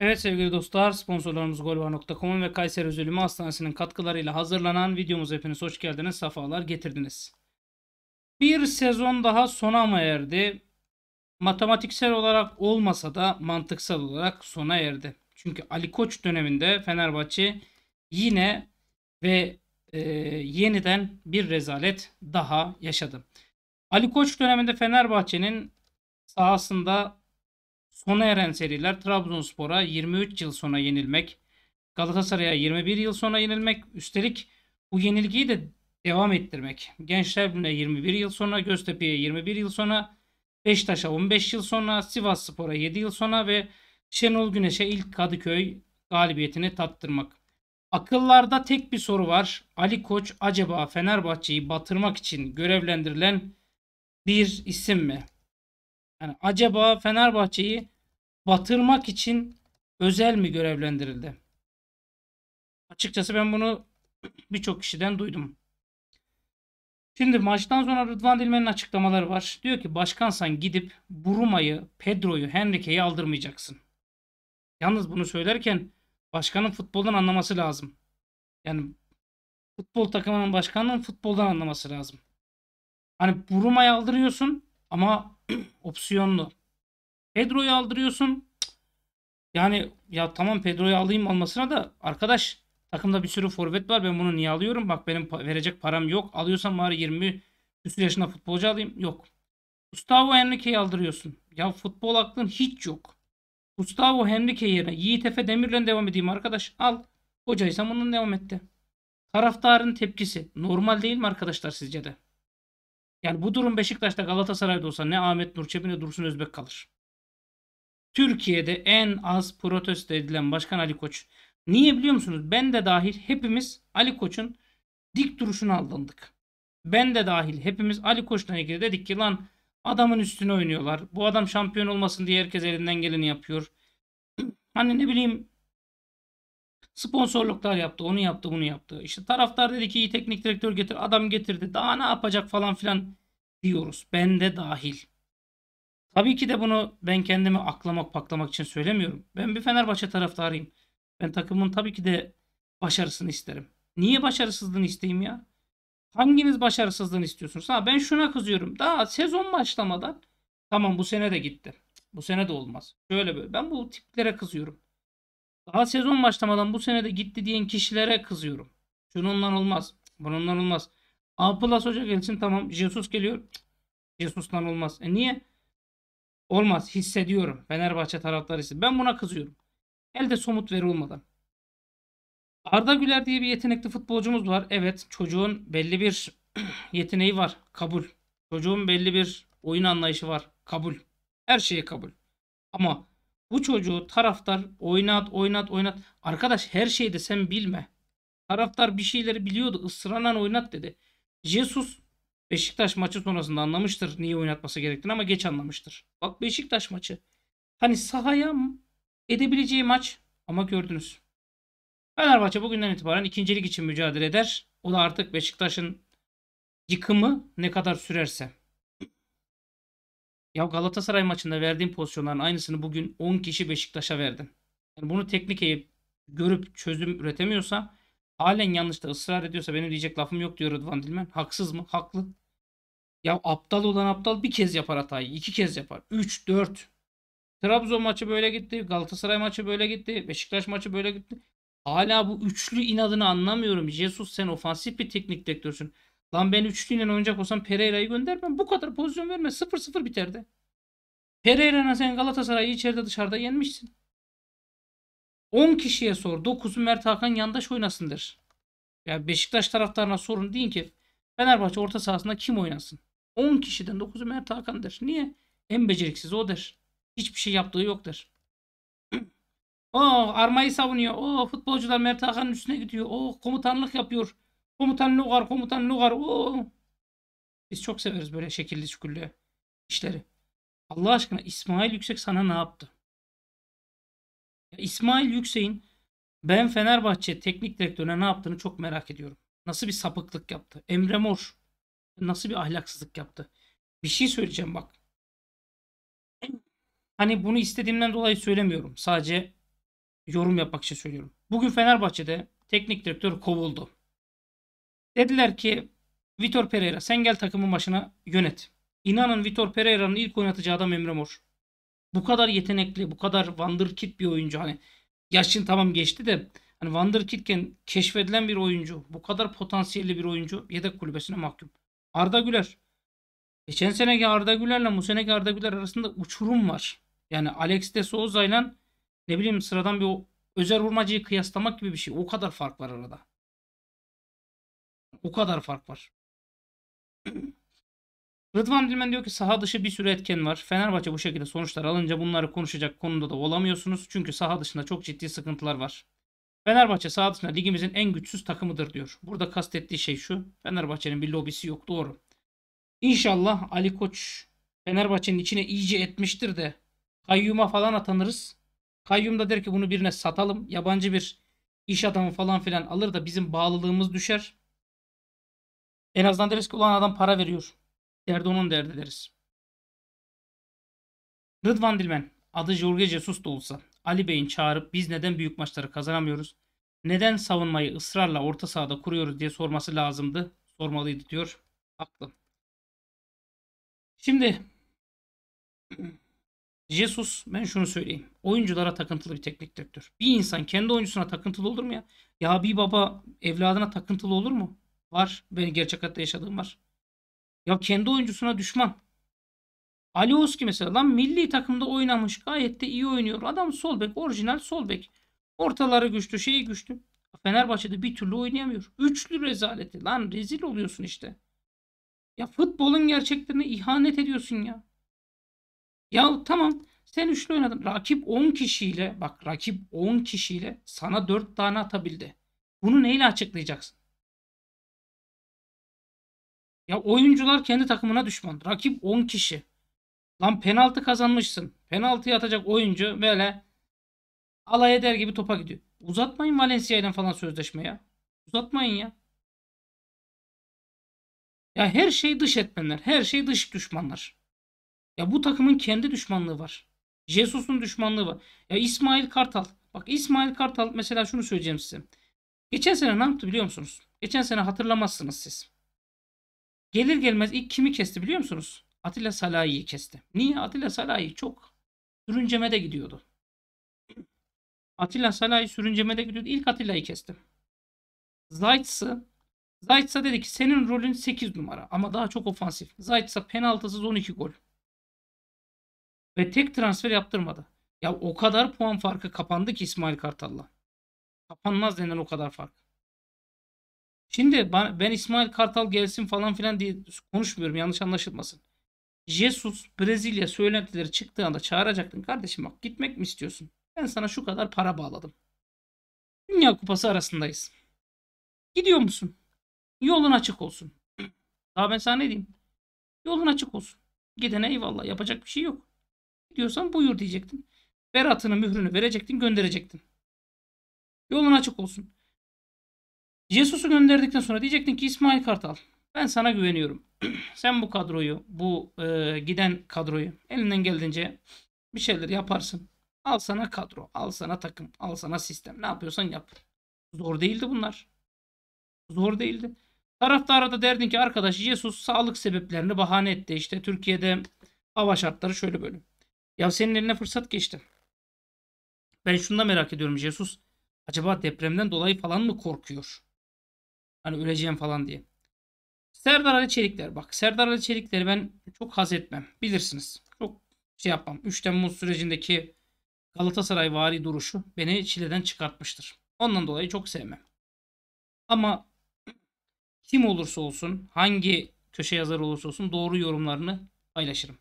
Evet sevgili dostlar sponsorlarımız golvar.com'un ve Kayseri Üzülümü Hastanesi'nin katkılarıyla hazırlanan videomuz hepiniz hoş geldiniz, safalar getirdiniz. Bir sezon daha sona mı erdi? Matematiksel olarak olmasa da mantıksal olarak sona erdi. Çünkü Ali Koç döneminde Fenerbahçe yine ve e, yeniden bir rezalet daha yaşadı. Ali Koç döneminde Fenerbahçe'nin sahasında sona eren seriler Trabzonspor'a 23 yıl sonra yenilmek, Galatasaray'a 21 yıl sonra yenilmek. Üstelik bu yenilgiyi de devam ettirmek. Gençlerbirliği'ne 21 yıl sonra, Göztepe'ye 21 yıl sonra, Beşiktaş'a 15 yıl sonra, Sivas Spor'a 7 yıl sonra ve Şenol Güneş'e ilk Kadıköy galibiyetini tattırmak. Akıllarda tek bir soru var. Ali Koç acaba Fenerbahçe'yi batırmak için görevlendirilen bir isim mi? Yani acaba Fenerbahçe'yi batırmak için özel mi görevlendirildi? Açıkçası ben bunu birçok kişiden duydum. Şimdi maçtan sonra Rıdvan Dilmen'in açıklamaları var. Diyor ki Başkan sen gidip Buruma'yı, Pedro'yu, Henrique'yi aldırmayacaksın. Yalnız bunu söylerken başkanın futboldan anlaması lazım. Yani futbol takımının başkanının futboldan anlaması lazım. Hani Buruma'yı aldırıyorsun ama opsiyonlu. Pedro'yu aldırıyorsun. Yani ya tamam Pedro'yu alayım almasına da arkadaş takımda bir sürü forvet var ben bunu niye alıyorum? Bak benim pa verecek param yok. Alıyorsam bari 20 üstü yaşında futbolcu alayım. Yok. Gustavo Henrique'yi aldırıyorsun. Ya futbol aklın hiç yok. Gustavo Henrique yerine Yiğit Efe Demir'le devam edeyim arkadaş. Al. Hocaysam onun devam etti. Taraftarın tepkisi normal değil mi arkadaşlar sizce de? Yani bu durum Beşiktaş'ta Galatasaray'da olsa ne Ahmet Nur ne Dursun Özbek kalır. Türkiye'de en az protesto edilen Başkan Ali Koç. Niye biliyor musunuz? Ben de dahil hepimiz Ali Koç'un dik duruşuna aldandık. Ben de dahil hepimiz Ali Koç'la ilgili dedik ki lan adamın üstüne oynuyorlar. Bu adam şampiyon olmasın diye herkes elinden geleni yapıyor. Hani ne bileyim Sponsorluklar yaptı. Onu yaptı bunu yaptı. İşte taraftar dedi ki iyi teknik direktör getir. Adam getirdi. Daha ne yapacak falan filan diyoruz. Ben de dahil. Tabii ki de bunu ben kendimi aklamak paklamak için söylemiyorum. Ben bir Fenerbahçe taraftarıyım. Ben takımın tabii ki de başarısını isterim. Niye başarısızlığını isteyeyim ya? Hanginiz başarısızlığını istiyorsunuz? Ha ben şuna kızıyorum. Daha sezon başlamadan tamam bu sene de gitti. Bu sene de olmaz. Şöyle böyle. Ben bu tiplere kızıyorum. Daha sezon başlamadan bu sene de gitti diyen kişilere kızıyorum. Şununlar olmaz. Bununlar olmaz. A Plus Hoca gelsin tamam. Jesus geliyor. Jesus'tan olmaz. E niye? Olmaz. Hissediyorum. Fenerbahçe taraftarı hissediyor. Ben buna kızıyorum. Elde somut veri olmadan. Arda Güler diye bir yetenekli futbolcumuz var. Evet çocuğun belli bir yeteneği var. Kabul. Çocuğun belli bir oyun anlayışı var. Kabul. Her şeyi kabul. Ama bu çocuğu taraftar oynat oynat oynat. Arkadaş her şeyde sen bilme. Taraftar bir şeyleri biliyordu. Israrla oynat dedi. Jesus Beşiktaş maçı sonrasında anlamıştır niye oynatması gerektiğini ama geç anlamıştır. Bak Beşiktaş maçı. Hani sahaya edebileceği maç ama gördünüz. Fenerbahçe bugünden itibaren ikincilik için mücadele eder. O da artık Beşiktaş'ın yıkımı ne kadar sürerse. Ya Galatasaray maçında verdiğin pozisyonların aynısını bugün 10 kişi Beşiktaş'a verdin. Yani bunu teknik heyet görüp çözüm üretemiyorsa halen yanlışta ısrar ediyorsa benim diyecek lafım yok diyor Rıdvan Dilmen. Haksız mı? Haklı. Ya aptal olan aptal bir kez yapar hatayı. iki kez yapar. Üç, dört. Trabzon maçı böyle gitti. Galatasaray maçı böyle gitti. Beşiktaş maçı böyle gitti. Hala bu üçlü inadını anlamıyorum. Jesus sen ofansif bir teknik direktörsün. Lan ben üçlüyle oynayacak olsam Pereira'yı göndermem. Bu kadar pozisyon verme. 0-0 biterdi. Pereira'na sen Galatasaray'ı içeride dışarıda yenmişsin. 10 kişiye sor. 9'u Mert Hakan yandaş oynasın der. Ya Beşiktaş taraftarına sorun deyin ki Fenerbahçe orta sahasında kim oynasın? 10 kişiden 9'u Mert Hakan der. Niye? En beceriksiz o der. Hiçbir şey yaptığı yok der. oh armayı savunuyor. Oh futbolcular Mert Hakan'ın üstüne gidiyor. Oh komutanlık yapıyor. Komutan Logar, komutan Logar. Oo. Biz çok severiz böyle şekilli şükürlü işleri. Allah aşkına İsmail Yüksek sana ne yaptı? Ya İsmail Yüksek'in ben Fenerbahçe teknik direktörüne ne yaptığını çok merak ediyorum. Nasıl bir sapıklık yaptı? Emre Mor nasıl bir ahlaksızlık yaptı? Bir şey söyleyeceğim bak. Hani bunu istediğimden dolayı söylemiyorum. Sadece yorum yapmak için söylüyorum. Bugün Fenerbahçe'de teknik direktör kovuldu. Dediler ki Vitor Pereira sen gel takımın başına yönet. İnanın Vitor Pereira'nın ilk oynatacağı adam Emre Mor. Bu kadar yetenekli, bu kadar wonderkid bir oyuncu. Hani yaşın tamam geçti de hani wonderkidken keşfedilen bir oyuncu. Bu kadar potansiyelli bir oyuncu yedek kulübesine mahkum. Arda Güler. Geçen seneki Arda Güler'le bu seneki Arda Güler arasında uçurum var. Yani Alex de Souza'yla ne bileyim sıradan bir özel vurmacıyı kıyaslamak gibi bir şey. O kadar fark var arada. O kadar fark var. Rıdvan Dilmen diyor ki saha dışı bir sürü etken var. Fenerbahçe bu şekilde sonuçlar alınca bunları konuşacak konuda da olamıyorsunuz. Çünkü saha dışında çok ciddi sıkıntılar var. Fenerbahçe saha dışında ligimizin en güçsüz takımıdır diyor. Burada kastettiği şey şu. Fenerbahçe'nin bir lobisi yok doğru. İnşallah Ali Koç Fenerbahçe'nin içine iyice etmiştir de kayyuma falan atanırız. Kayyum da der ki bunu birine satalım. Yabancı bir iş adamı falan filan alır da bizim bağlılığımız düşer. En azından deriz ki ulan adam para veriyor. Derdi onun derdi deriz. Rıdvan Dilmen adı Jorge Jesus da olsa Ali Bey'in çağırıp biz neden büyük maçları kazanamıyoruz? Neden savunmayı ısrarla orta sahada kuruyoruz diye sorması lazımdı. Sormalıydı diyor. Haklı. Şimdi Jesus ben şunu söyleyeyim. Oyunculara takıntılı bir teknik direktör. Bir insan kendi oyuncusuna takıntılı olur mu ya? Ya bir baba evladına takıntılı olur mu? Var. Benim gerçek hayatta yaşadığım var. Ya kendi oyuncusuna düşman. Alioski mesela lan milli takımda oynamış. Gayet de iyi oynuyor. Adam sol bek. Orijinal sol bek. Ortaları güçlü. Şeyi güçlü. Fenerbahçe'de bir türlü oynayamıyor. Üçlü rezaleti. Lan rezil oluyorsun işte. Ya futbolun gerçeklerine ihanet ediyorsun ya. Ya tamam sen üçlü oynadın. Rakip 10 kişiyle bak rakip 10 kişiyle sana 4 tane atabildi. Bunu neyle açıklayacaksın? Ya oyuncular kendi takımına düşman. Rakip 10 kişi. Lan penaltı kazanmışsın. Penaltıyı atacak oyuncu böyle alay eder gibi topa gidiyor. Uzatmayın Valencia falan sözleşme ya. Uzatmayın ya. Ya her şey dış etmenler. Her şey dış düşmanlar. Ya bu takımın kendi düşmanlığı var. Jesus'un düşmanlığı var. Ya İsmail Kartal. Bak İsmail Kartal mesela şunu söyleyeceğim size. Geçen sene ne yaptı biliyor musunuz? Geçen sene hatırlamazsınız siz. Gelir gelmez ilk kimi kesti biliyor musunuz? Atilla Salahi'yi kesti. Niye? Atilla Salahi çok sürüncemede gidiyordu. Atilla Salahi sürüncemede gidiyordu. İlk Atilla'yı kestim. Zayt'sı Zayt'sa dedi ki senin rolün 8 numara ama daha çok ofansif. Zayt'sa penaltısız 12 gol. Ve tek transfer yaptırmadı. Ya o kadar puan farkı kapandı ki İsmail Kartal'la. Kapanmaz denen o kadar fark. Şimdi ben İsmail Kartal gelsin falan filan diye konuşmuyorum yanlış anlaşılmasın. Jesus Brezilya söylentileri çıktığında çağıracaktın. Kardeşim bak gitmek mi istiyorsun? Ben sana şu kadar para bağladım. Dünya Kupası arasındayız. Gidiyor musun? Yolun açık olsun. Daha ben sana ne diyeyim? Yolun açık olsun. Gidene eyvallah yapacak bir şey yok. Gidiyorsan buyur diyecektin. Beratını mührünü verecektin gönderecektin. Yolun açık olsun. Jesus'u gönderdikten sonra diyecektin ki İsmail Kartal ben sana güveniyorum. Sen bu kadroyu, bu e, giden kadroyu elinden geldiğince bir şeyler yaparsın. Al sana kadro, al sana takım, al sana sistem. Ne yapıyorsan yap. Zor değildi bunlar. Zor değildi. Taraftara da derdin ki arkadaş Jesus sağlık sebeplerini bahane etti. İşte Türkiye'de hava şartları şöyle böyle. Ya senin eline fırsat geçti. Ben şunu da merak ediyorum Jesus. Acaba depremden dolayı falan mı korkuyor? Hani öleceğim falan diye. Serdar Ali Çelikler. Bak Serdar Ali Çelikleri ben çok haz etmem. Bilirsiniz. Çok şey yapmam. 3 Temmuz sürecindeki Galatasaray vari duruşu beni çileden çıkartmıştır. Ondan dolayı çok sevmem. Ama kim olursa olsun, hangi köşe yazarı olursa olsun doğru yorumlarını paylaşırım.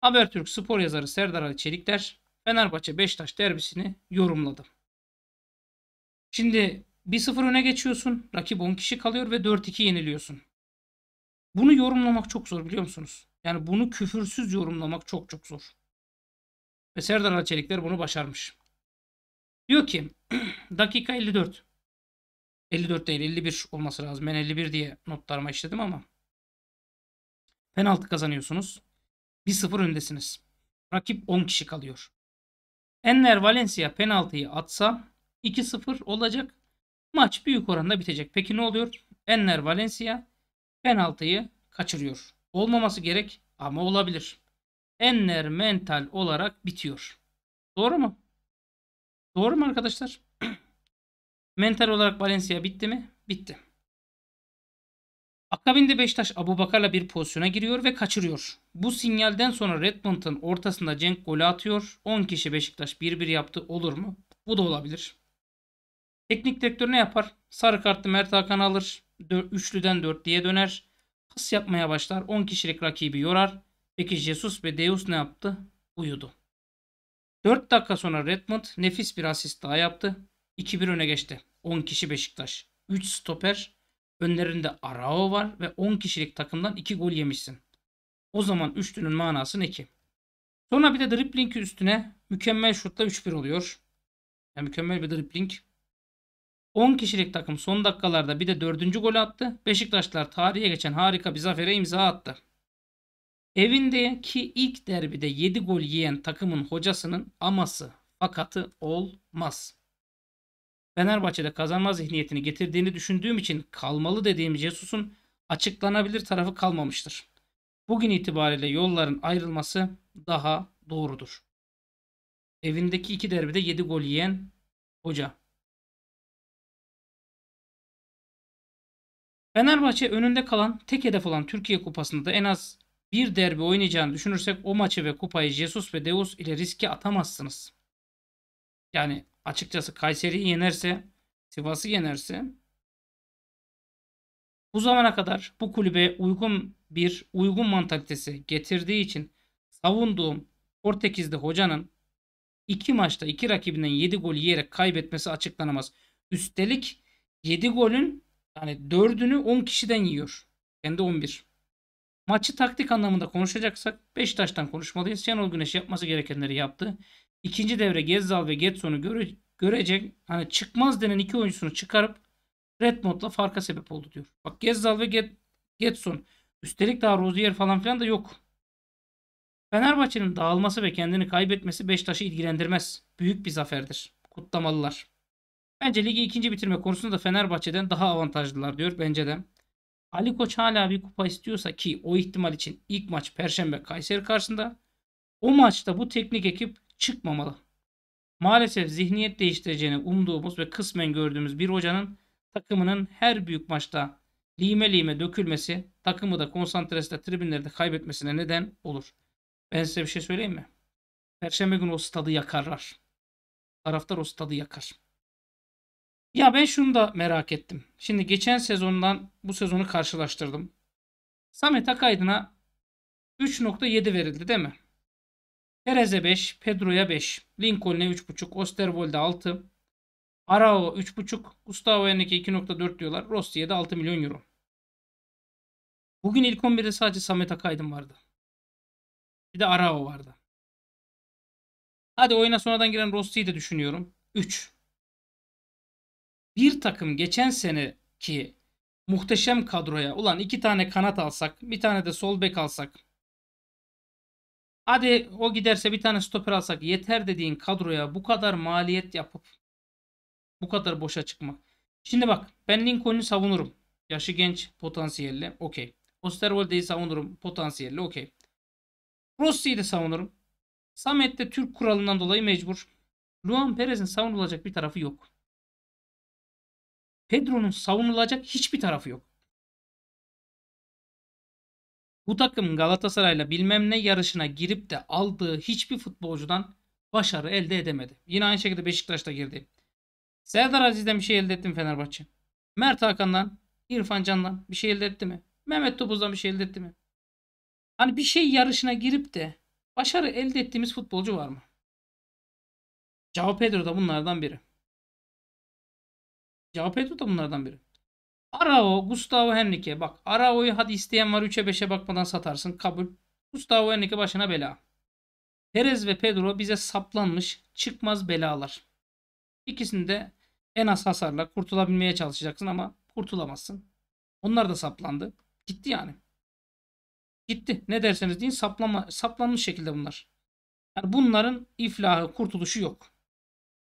Habertürk spor yazarı Serdar Ali Çelikler Fenerbahçe Beşiktaş derbisini yorumladı. Şimdi 1-0 öne geçiyorsun. Rakip 10 kişi kalıyor ve 4-2 yeniliyorsun. Bunu yorumlamak çok zor biliyor musunuz? Yani bunu küfürsüz yorumlamak çok çok zor. Ve Serdar Açelikler bunu başarmış. Diyor ki dakika 54. 54 değil 51 olması lazım. Ben 51 diye notlarıma işledim ama. Penaltı kazanıyorsunuz. 1-0 öndesiniz. Rakip 10 kişi kalıyor. Enner Valencia penaltıyı atsa 2-0 olacak. Maç büyük oranda bitecek. Peki ne oluyor? Enner Valencia penaltıyı kaçırıyor. Olmaması gerek ama olabilir. Enner mental olarak bitiyor. Doğru mu? Doğru mu arkadaşlar? mental olarak Valencia bitti mi? Bitti. Akabinde Beşiktaş Abu Bakar'la bir pozisyona giriyor ve kaçırıyor. Bu sinyalden sonra Redmond'un ortasında Cenk golü atıyor. 10 kişi Beşiktaş 1-1 yaptı olur mu? Bu da olabilir. Teknik direktör ne yapar? Sarı kartlı Mert Hakan alır. Dör, üçlüden dörtlüye döner. Pas yapmaya başlar. 10 kişilik rakibi yorar. Peki Jesus ve Deus ne yaptı? Uyudu. 4 dakika sonra Redmond nefis bir asist daha yaptı. 2-1 öne geçti. 10 kişi Beşiktaş. 3 stoper. Önlerinde Arao var ve 10 kişilik takımdan 2 gol yemişsin. O zaman üçlünün manası ne ki? Sonra bir de dribbling üstüne mükemmel şutla 3-1 oluyor. Yani mükemmel bir dribbling. 10 kişilik takım son dakikalarda bir de 4. gol attı. Beşiktaşlar tarihe geçen harika bir zafere imza attı. Evindeki ilk derbide 7 gol yiyen takımın hocasının aması fakatı olmaz. Fenerbahçe'de kazanma zihniyetini getirdiğini düşündüğüm için kalmalı dediğim Jesus'un açıklanabilir tarafı kalmamıştır. Bugün itibariyle yolların ayrılması daha doğrudur. Evindeki iki derbide 7 gol yiyen hoca. Fenerbahçe önünde kalan tek hedef olan Türkiye Kupası'nda da en az bir derbi oynayacağını düşünürsek o maçı ve kupayı Jesus ve Deus ile riske atamazsınız. Yani açıkçası Kayseri'yi yenerse, Sivas'ı yenerse bu zamana kadar bu kulübe uygun bir uygun mantalitesi getirdiği için savunduğum Portekizli hocanın iki maçta iki rakibinden 7 gol yiyerek kaybetmesi açıklanamaz. Üstelik 7 golün yani dördünü 10 kişiden yiyor. kendi de 11. Maçı taktik anlamında konuşacaksak Beşiktaş'tan konuşmalıyız. Şenol Güneş yapması gerekenleri yaptı. İkinci devre Gezzal ve Getson'u göre görecek. Hani çıkmaz denen iki oyuncusunu çıkarıp Red Mode'la farka sebep oldu diyor. Bak Gezzal ve Get Getson. Üstelik daha Rozier falan filan da yok. Fenerbahçe'nin dağılması ve kendini kaybetmesi Beşiktaş'ı ilgilendirmez. Büyük bir zaferdir. Kutlamalılar. Bence ligi ikinci bitirme konusunda Fenerbahçe'den daha avantajlılar diyor bence de. Ali Koç hala bir kupa istiyorsa ki o ihtimal için ilk maç Perşembe Kayseri karşısında o maçta bu teknik ekip çıkmamalı. Maalesef zihniyet değiştireceğini umduğumuz ve kısmen gördüğümüz bir hocanın takımının her büyük maçta lime lime dökülmesi takımı da konsantresi tribünlerde kaybetmesine neden olur. Ben size bir şey söyleyeyim mi? Perşembe günü o stadı yakarlar. Taraftar o stadı yakar. Ya ben şunu da merak ettim. Şimdi geçen sezondan bu sezonu karşılaştırdım. Samet Akaydın'a 3.7 verildi değil mi? Perez'e 5, Pedro'ya 5, Lincoln'e 3.5, Osterwold'e 6, Arao 3.5, Gustavo Henrique 2.4 diyorlar. Rossi'ye de 6 milyon euro. Bugün ilk 11'de sadece Samet Akaydın vardı. Bir de Arao vardı. Hadi oyuna sonradan giren Rossi'yi de düşünüyorum. 3 bir takım geçen seneki muhteşem kadroya ulan iki tane kanat alsak bir tane de sol bek alsak hadi o giderse bir tane stoper alsak yeter dediğin kadroya bu kadar maliyet yapıp bu kadar boşa çıkmak. Şimdi bak ben Lincoln'u savunurum. Yaşı genç potansiyelli okey. Osterwolde'yi savunurum potansiyelli okey. Rossi'yi de savunurum. Samet de Türk kuralından dolayı mecbur. Luan Perez'in savunulacak bir tarafı yok. Pedro'nun savunulacak hiçbir tarafı yok. Bu takım Galatasaray'la bilmem ne yarışına girip de aldığı hiçbir futbolcudan başarı elde edemedi. Yine aynı şekilde Beşiktaş'ta girdi. Serdar Aziz'den bir şey elde etti mi Fenerbahçe? Mert Hakan'dan, İrfan Can'dan bir şey elde etti mi? Mehmet Topuz'dan bir şey elde etti mi? Hani bir şey yarışına girip de başarı elde ettiğimiz futbolcu var mı? Cevap Pedro da bunlardan biri. Cevap Capeto da bunlardan biri. Arao, Gustavo Henrique. Bak Arao'yu hadi isteyen var 3'e 5'e bakmadan satarsın. Kabul. Gustavo Henrique başına bela. Perez ve Pedro bize saplanmış çıkmaz belalar. İkisini de en az hasarla kurtulabilmeye çalışacaksın ama kurtulamazsın. Onlar da saplandı. Gitti yani. Gitti. Ne derseniz deyin saplama, saplanmış şekilde bunlar. Yani bunların iflahı, kurtuluşu yok.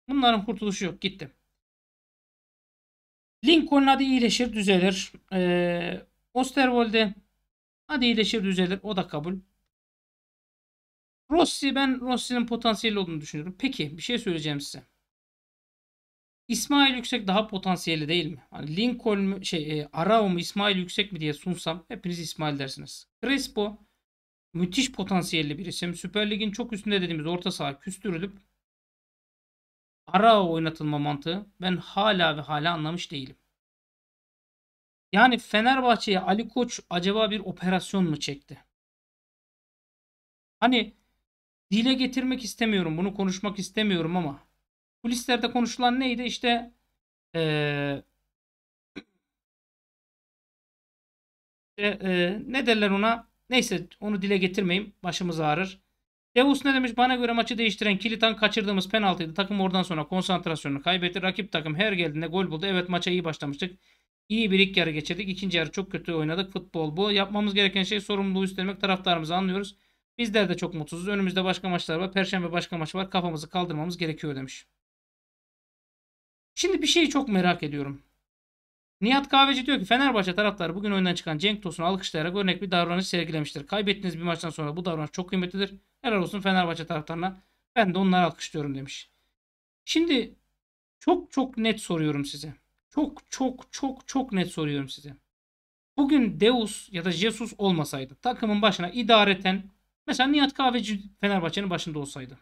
Bunların kurtuluşu yok. Gitti. Lincoln hadi iyileşir düzelir. Ee, Osterwold'e hadi iyileşir düzelir. O da kabul. Rossi ben Rossi'nin potansiyeli olduğunu düşünüyorum. Peki bir şey söyleyeceğim size. İsmail Yüksek daha potansiyeli değil mi? Hani Lincoln mü, şey e, Arao mu İsmail Yüksek mi diye sunsam hepiniz İsmail dersiniz. Crespo müthiş potansiyelli bir isim. Süper Lig'in çok üstünde dediğimiz orta saha küstürülüp ara oynatılma mantığı ben hala ve hala anlamış değilim. Yani Fenerbahçe'ye Ali Koç acaba bir operasyon mu çekti? Hani dile getirmek istemiyorum, bunu konuşmak istemiyorum ama kulislerde konuşulan neydi? İşte ee, e, e, ne derler ona? Neyse onu dile getirmeyeyim. Başımız ağrır. Devus ne demiş? Bana göre maçı değiştiren Kilitan kaçırdığımız penaltıydı. Takım oradan sonra konsantrasyonunu kaybetti. Rakip takım her geldiğinde gol buldu. Evet maça iyi başlamıştık. İyi bir ilk yarı geçirdik. İkinci yarı çok kötü oynadık. Futbol bu. Yapmamız gereken şey sorumluluğu üstlenmek. Taraftarımızı anlıyoruz. Bizler de çok mutsuzuz. Önümüzde başka maçlar var. Perşembe başka maç var. Kafamızı kaldırmamız gerekiyor demiş. Şimdi bir şeyi çok merak ediyorum. Nihat Kahveci diyor ki Fenerbahçe taraftarı bugün oyundan çıkan Cenk Tosun'u alkışlayarak örnek bir davranış sergilemiştir. Kaybettiğiniz bir maçtan sonra bu davranış çok kıymetlidir. Helal olsun Fenerbahçe taraftarına. Ben de onları alkışlıyorum demiş. Şimdi çok çok net soruyorum size. Çok çok çok çok net soruyorum size. Bugün Deus ya da Jesus olmasaydı takımın başına idareten mesela Nihat Kahveci Fenerbahçe'nin başında olsaydı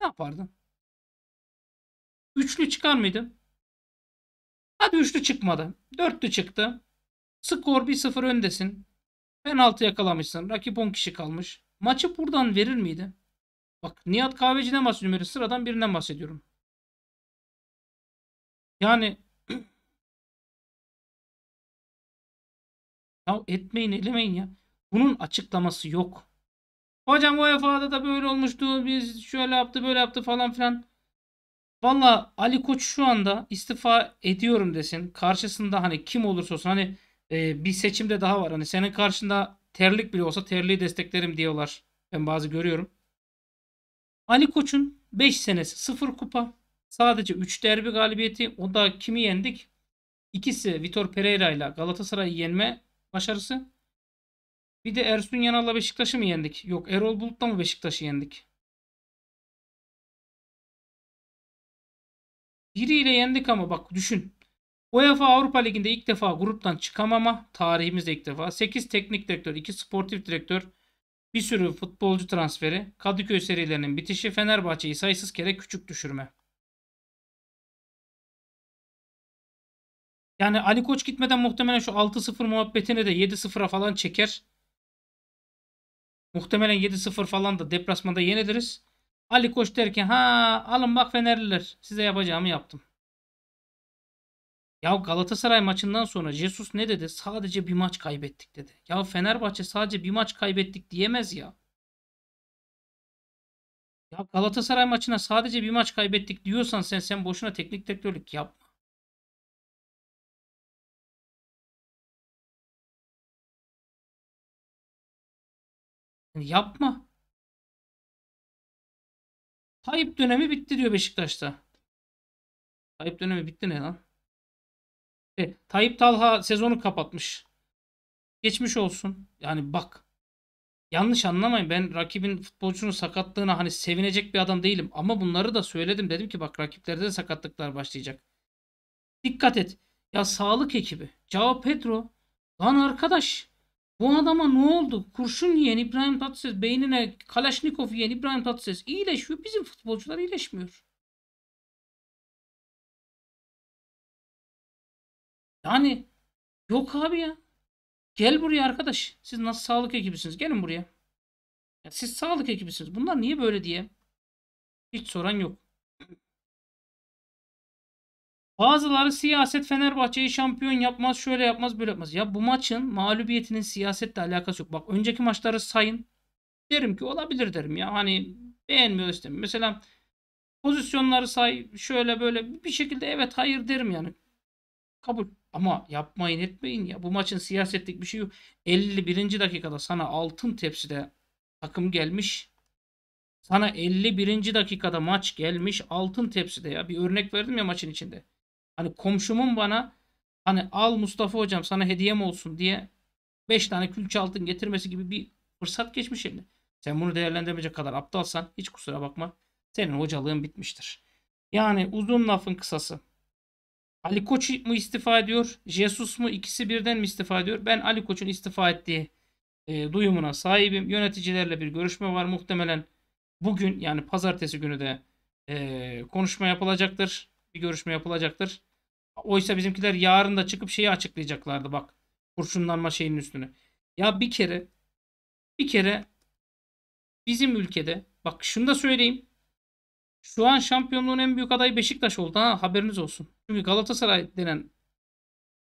ne yapardın? Üçlü çıkar mıydın? Hadi üçlü çıkmadı. Dörtlü çıktı. Skor 1-0 öndesin. Penaltı yakalamışsın. Rakip 10 kişi kalmış. Maçı buradan verir miydi? Bak Nihat Kahveci'den bahsediyorum. Sıradan birinden bahsediyorum. Yani ya etmeyin elemeyin ya. Bunun açıklaması yok. Hocam UEFA'da da böyle olmuştu. Biz şöyle yaptı böyle yaptı falan filan. Valla Ali Koç şu anda istifa ediyorum desin. Karşısında hani kim olursa olsun hani e, bir seçimde daha var. Hani senin karşında terlik bile olsa terliği desteklerim diyorlar. Ben bazı görüyorum. Ali Koç'un 5 senesi 0 kupa. Sadece 3 derbi galibiyeti. O da kimi yendik? İkisi Vitor Pereira ile Galatasaray'ı yenme başarısı. Bir de Ersun Yanal'la Beşiktaş'ı mı yendik? Yok Erol Bulut'la mı Beşiktaş'ı yendik? Biriyle yendik ama bak düşün. UEFA Avrupa Ligi'nde ilk defa gruptan çıkamama tarihimiz ilk defa. 8 teknik direktör, 2 sportif direktör, bir sürü futbolcu transferi, Kadıköy serilerinin bitişi, Fenerbahçe'yi sayısız kere küçük düşürme. Yani Ali Koç gitmeden muhtemelen şu 6-0 muhabbetini de 7-0'a falan çeker. Muhtemelen 7-0 falan da deplasmanda yeniliriz. Ali Koç derken ha alın bak Fenerliler size yapacağımı yaptım. Ya Galatasaray maçından sonra Jesus ne dedi? Sadece bir maç kaybettik dedi. Ya Fenerbahçe sadece bir maç kaybettik diyemez ya. Ya Galatasaray maçına sadece bir maç kaybettik diyorsan sen sen boşuna teknik direktörlük yapma. yapma. Kayıp dönemi bitti diyor Beşiktaş'ta. Kayıp dönemi bitti ne lan? E, Tayyip Talha sezonu kapatmış. Geçmiş olsun. Yani bak. Yanlış anlamayın ben rakibin futbolcunun sakatlığına hani sevinecek bir adam değilim. Ama bunları da söyledim. Dedim ki bak rakiplerde de sakatlıklar başlayacak. Dikkat et. Ya sağlık ekibi. Cao Petro, Lan arkadaş. Bu adama ne oldu? Kurşun yiyen İbrahim Tatlıses beynine Kalaşnikov yiyen İbrahim Tatlıses iyileşiyor. Bizim futbolcular iyileşmiyor. Yani yok abi ya. Gel buraya arkadaş. Siz nasıl sağlık ekibisiniz? Gelin buraya. Ya siz sağlık ekibisiniz. Bunlar niye böyle diye hiç soran yok. Bazıları siyaset Fenerbahçe'yi şampiyon yapmaz, şöyle yapmaz, böyle yapmaz. Ya bu maçın mağlubiyetinin siyasetle alakası yok. Bak önceki maçları sayın. Derim ki olabilir derim ya. Hani beğenmiyor istemiyor. Mesela pozisyonları say şöyle böyle bir şekilde evet hayır derim yani. Kabul. Ama yapmayın etmeyin ya. Bu maçın siyasetlik bir şey yok. 51. dakikada sana altın tepside takım gelmiş. Sana 51. dakikada maç gelmiş altın tepside ya. Bir örnek verdim ya maçın içinde. Hani komşumun bana hani al Mustafa hocam sana hediyem olsun diye 5 tane külçe altın getirmesi gibi bir fırsat geçmiş eline. Sen bunu değerlendirmeyecek kadar aptalsan hiç kusura bakma. Senin hocalığın bitmiştir. Yani uzun lafın kısası. Ali Koç mu istifa ediyor? Jesus mu? ikisi birden mi istifa ediyor? Ben Ali Koç'un istifa ettiği e, duyumuna sahibim. Yöneticilerle bir görüşme var. Muhtemelen bugün yani pazartesi günü de e, konuşma yapılacaktır. Bir görüşme yapılacaktır. Oysa bizimkiler yarın da çıkıp şeyi açıklayacaklardı bak. Kurşunlanma şeyinin üstüne. Ya bir kere bir kere bizim ülkede bak şunu da söyleyeyim. Şu an şampiyonluğun en büyük adayı Beşiktaş oldu ha haberiniz olsun. Çünkü Galatasaray denen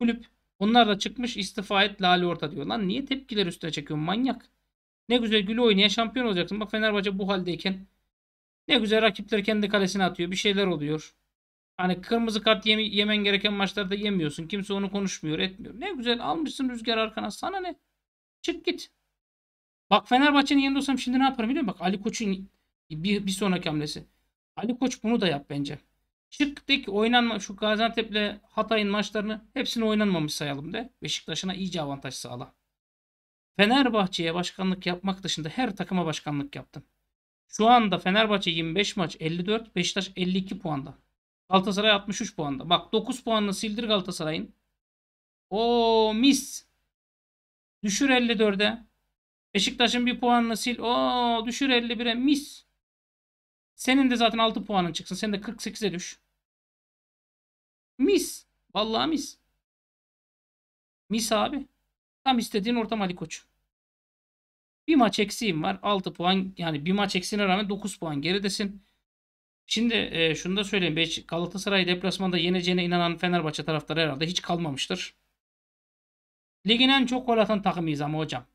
kulüp onlar da çıkmış istifa et Lale Orta diyor. Lan niye tepkiler üstüne çekiyorsun manyak? Ne güzel gülü oynaya şampiyon olacaksın. Bak Fenerbahçe bu haldeyken ne güzel rakipler kendi kalesine atıyor. Bir şeyler oluyor. Hani kırmızı kart yeme, yemen gereken maçlarda yemiyorsun. Kimse onu konuşmuyor etmiyor. Ne güzel almışsın rüzgar arkana. Sana ne? Çık git. Bak Fenerbahçe'nin yanında olsam şimdi ne yaparım biliyor musun? Bak Ali Koç'un bir, bir sonraki hamlesi. Ali Koç bunu da yap bence. Çıktık oynanma şu Gaziantep'le Hatay'ın maçlarını hepsini oynanmamış sayalım de. Beşiktaş'ına iyice avantaj sağla. Fenerbahçe'ye başkanlık yapmak dışında her takıma başkanlık yaptım. Şu anda Fenerbahçe 25 maç 54, Beşiktaş 52 puanda. Galatasaray 63 puanda. Bak 9 puanla sildir Galatasaray'ın. O mis. Düşür 54'e. Beşiktaş'ın bir puanını sil. O düşür 51'e mis. Senin de zaten 6 puanın çıksın. Sen de 48'e düş. Mis. Vallahi mis. Mis abi. Tam istediğin ortam Ali Koç. Bir maç eksiğim var. 6 puan yani bir maç eksiğine rağmen 9 puan geridesin. Şimdi e, şunu da söyleyeyim. Beş, Galatasaray'ı deplasmanda yeneceğine inanan Fenerbahçe taraftarı herhalde hiç kalmamıştır. Ligin en çok gol atan takımıyız ama hocam.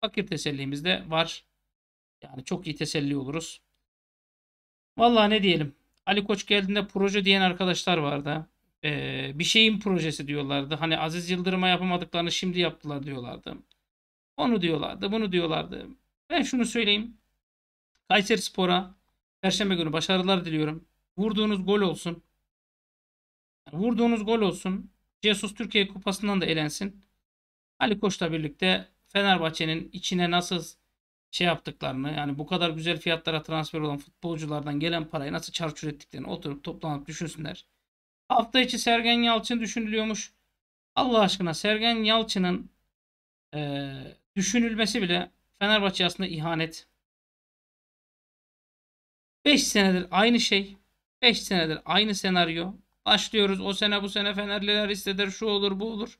Fakir tesellimiz de var. Yani çok iyi teselli oluruz. Vallahi ne diyelim. Ali Koç geldiğinde proje diyen arkadaşlar vardı. Ee, bir şeyin projesi diyorlardı. Hani Aziz Yıldırım'a yapamadıklarını şimdi yaptılar diyorlardı. Onu diyorlardı, bunu diyorlardı. Ben şunu söyleyeyim. Kayseri Spor'a Perşembe günü başarılar diliyorum. Vurduğunuz gol olsun. Vurduğunuz gol olsun. Jesus Türkiye Kupası'ndan da elensin. Ali Koç'la birlikte Fenerbahçe'nin içine nasıl şey yaptıklarını yani bu kadar güzel fiyatlara transfer olan futbolculardan gelen parayı nasıl çarçur ettiklerini oturup toplanıp düşünsünler. Hafta içi Sergen Yalçın düşünülüyormuş. Allah aşkına Sergen Yalçın'ın e, düşünülmesi bile Fenerbahçe aslında ihanet. 5 senedir aynı şey. 5 senedir aynı senaryo. Başlıyoruz o sene bu sene Fenerliler hisseder şu olur bu olur.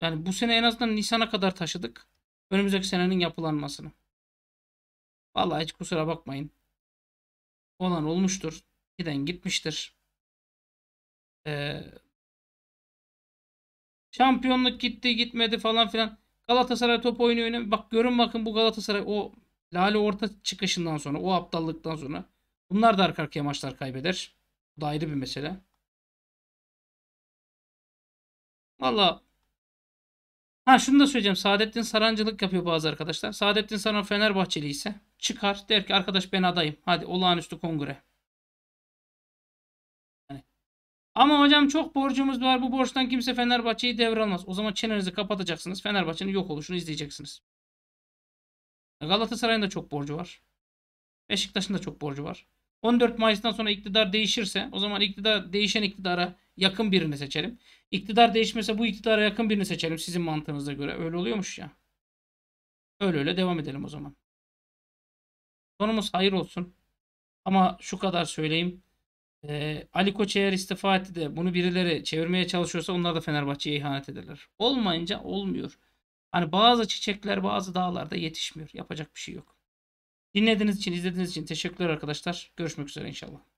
Yani bu sene en azından Nisan'a kadar taşıdık. Önümüzdeki senenin yapılanmasını. Vallahi hiç kusura bakmayın. Olan olmuştur. Giden gitmiştir. Ee, şampiyonluk gitti gitmedi falan filan. Galatasaray top oyunu oynuyor. Bak görün bakın bu Galatasaray o Lale Orta çıkışından sonra o aptallıktan sonra bunlar da arka arkaya maçlar kaybeder. Bu da ayrı bir mesele. Valla Ha şunu da söyleyeceğim. Saadettin Sarancılık yapıyor bazı arkadaşlar. Saadettin Saran Fenerbahçeli ise çıkar der ki arkadaş ben adayım. Hadi olağanüstü kongre. Yani. Ama hocam çok borcumuz var. Bu borçtan kimse Fenerbahçe'yi devralmaz. O zaman çenenizi kapatacaksınız. Fenerbahçe'nin yok oluşunu izleyeceksiniz. Galatasaray'ın da çok borcu var. Beşiktaş'ın da çok borcu var. 14 Mayıs'tan sonra iktidar değişirse o zaman iktidar değişen iktidara yakın birini seçelim. İktidar değişmese bu iktidara yakın birini seçelim sizin mantığınıza göre. Öyle oluyormuş ya. Öyle öyle devam edelim o zaman. Sonumuz hayır olsun. Ama şu kadar söyleyeyim. Ee, Ali Koç eğer istifa etti de bunu birileri çevirmeye çalışıyorsa onlar da Fenerbahçe'ye ihanet ederler. Olmayınca olmuyor. Hani bazı çiçekler bazı dağlarda yetişmiyor. Yapacak bir şey yok. Dinlediğiniz için, izlediğiniz için teşekkürler arkadaşlar. Görüşmek üzere inşallah.